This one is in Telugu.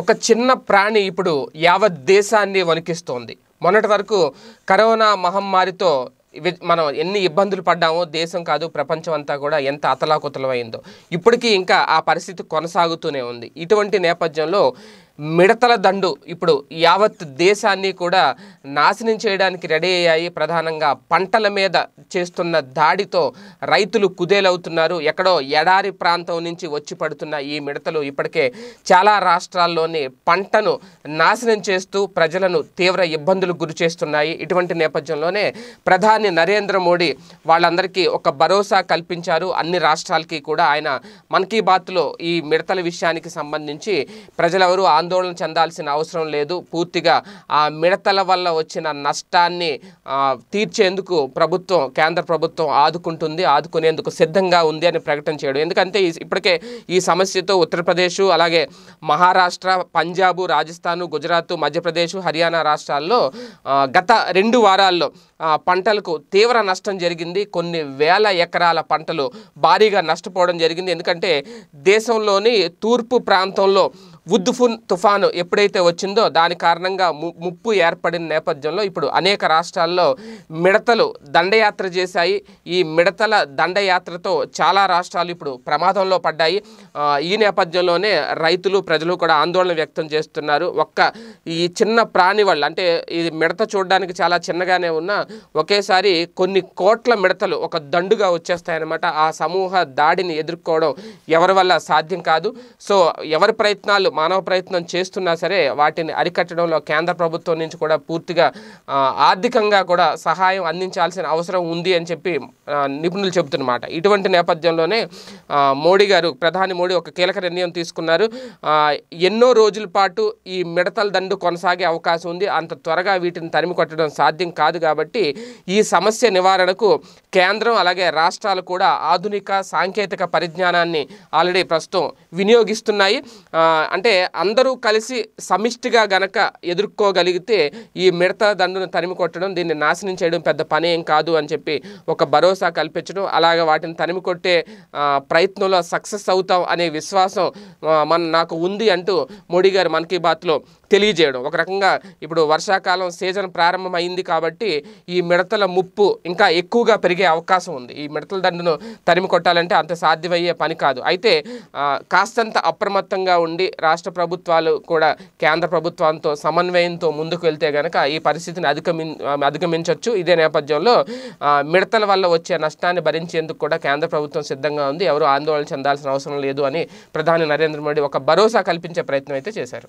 ఒక చిన్న ప్రాణి ఇప్పుడు యావత్ దేశాన్ని వణికిస్తోంది మొన్నటి వరకు కరోనా మహమ్మారితో మనం ఎన్ని ఇబ్బందులు పడ్డామో దేశం కాదు ప్రపంచం అంతా కూడా ఎంత అతలాకుతలమైందో ఇప్పటికీ ఇంకా ఆ పరిస్థితి కొనసాగుతూనే ఉంది ఇటువంటి నేపథ్యంలో మిడతల దండు ఇప్పుడు యావత్ దేశాన్ని కూడా నాశనం చేయడానికి రెడీ అయ్యాయి ప్రధానంగా పంటల మీద చేస్తున్న దాడితో రైతులు కుదేలవుతున్నారు ఎక్కడో ఎడారి ప్రాంతం నుంచి వచ్చి పడుతున్న ఈ మిడతలు ఇప్పటికే చాలా రాష్ట్రాల్లోని పంటను నాశనం చేస్తూ ప్రజలను తీవ్ర ఇబ్బందులు గురి చేస్తున్నాయి ఇటువంటి నేపథ్యంలోనే ప్రధాని నరేంద్ర మోడీ వాళ్ళందరికీ ఒక భరోసా కల్పించారు అన్ని రాష్ట్రాలకి కూడా ఆయన మన్ కీ బాత్లో ఈ మిడతల విషయానికి సంబంధించి ప్రజలెవరూ ఆంధ్ర ఆందోళన చెందాల్సిన అవసరం లేదు పూర్తిగా ఆ మిడతల వల్ల వచ్చిన నష్టాన్ని తీర్చేందుకు ప్రభుత్వం కేంద్ర ప్రభుత్వం ఆదుకుంటుంది ఆదుకునేందుకు సిద్ధంగా ఉంది అని ప్రకటన చేయడం ఎందుకంటే ఇప్పటికే ఈ సమస్యతో ఉత్తరప్రదేశ్ అలాగే మహారాష్ట్ర పంజాబ్ రాజస్థాన్ గుజరాత్ మధ్యప్రదేశ్ హర్యానా రాష్ట్రాల్లో గత రెండు వారాల్లో పంటలకు తీవ్ర నష్టం జరిగింది కొన్ని వేల ఎకరాల పంటలు భారీగా నష్టపోవడం జరిగింది ఎందుకంటే దేశంలోని తూర్పు ప్రాంతంలో ఉద్దుఫున్ తుఫాను ఎప్పుడైతే వచ్చిందో దాని కారణంగా ముప్పు ఏర్పడిన నేపథ్యంలో ఇప్పుడు అనేక రాష్ట్రాల్లో మిడతలు దండయాత్ర చేశాయి ఈ మిడతల దండయాత్రతో చాలా రాష్ట్రాలు ఇప్పుడు ప్రమాదంలో పడ్డాయి ఈ నేపథ్యంలోనే రైతులు ప్రజలు కూడా ఆందోళన వ్యక్తం చేస్తున్నారు ఒక్క ఈ చిన్న ప్రాణి వాళ్ళు అంటే ఇది మిడత చూడడానికి చాలా చిన్నగానే ఉన్నా ఒకేసారి కొన్ని కోట్ల మిడతలు ఒక దండుగా వచ్చేస్తాయన్నమాట ఆ సమూహ దాడిని ఎదుర్కోవడం ఎవరి వల్ల సాధ్యం కాదు సో ఎవరి ప్రయత్నాలు మానవ ప్రయత్నం చేస్తున్నా సరే వాటిని అరికట్టడంలో కేంద్ర ప్రభుత్వం నుంచి కూడా పూర్తిగా ఆర్థికంగా కూడా సహాయం అందించాల్సిన అవసరం ఉంది అని చెప్పి నిపుణులు చెబుతున్నమాట ఇటువంటి నేపథ్యంలోనే మోడీ గారు ప్రధాని మోడీ ఒక కీలక నిర్ణయం తీసుకున్నారు ఎన్నో రోజుల పాటు ఈ మిడతల దండు కొనసాగే అవకాశం ఉంది అంత త్వరగా వీటిని తరిమి కొట్టడం సాధ్యం కాదు కాబట్టి ఈ సమస్య నివారణకు కేంద్రం అలాగే రాష్ట్రాలు కూడా ఆధునిక సాంకేతిక పరిజ్ఞానాన్ని ఆల్రెడీ ప్రస్తుతం వినియోగిస్తున్నాయి అంటే అందరూ కలిసి సమిష్టిగా గనక ఎదుర్కోగలిగితే ఈ మిడత దండును తరిమి కొట్టడం దీన్ని నాశనం చేయడం పెద్ద పని ఏం కాదు అని చెప్పి ఒక భరోసా కల్పించడం అలాగే వాటిని తరిమి కొట్టే ప్రయత్నంలో సక్సెస్ అవుతాం అనే విశ్వాసం మన నాకు ఉంది అంటూ మోడీ గారు మన్ కీ బాత్లో తెలియజేయడం ఒక రకంగా ఇప్పుడు వర్షాకాలం సీజన్ ప్రారంభమైంది కాబట్టి ఈ మిడతల ముప్పు ఇంకా ఎక్కువగా పెరిగే అవకాశం ఉంది ఈ మిడతల దండును తరిమి కొట్టాలంటే అంత సాధ్యమయ్యే పని కాదు అయితే కాస్తంత అప్రమత్తంగా ఉండి రాష్ట్ర ప్రభుత్వాలు కూడా కేంద్ర ప్రభుత్వంతో సమన్వయంతో ముందుకు వెళ్తే గనక ఈ పరిస్థితిని అధిగమి అధిగమించవచ్చు ఇదే నేపథ్యంలో మిడతల వల్ల వచ్చే నష్టాన్ని భరించేందుకు కూడా కేంద్ర ప్రభుత్వం సిద్ధంగా ఉంది ఎవరు ఆందోళన చెందాల్సిన అవసరం లేదు అని ప్రధాని నరేంద్ర మోడీ ఒక భరోసా కల్పించే ప్రయత్నం అయితే చేశారు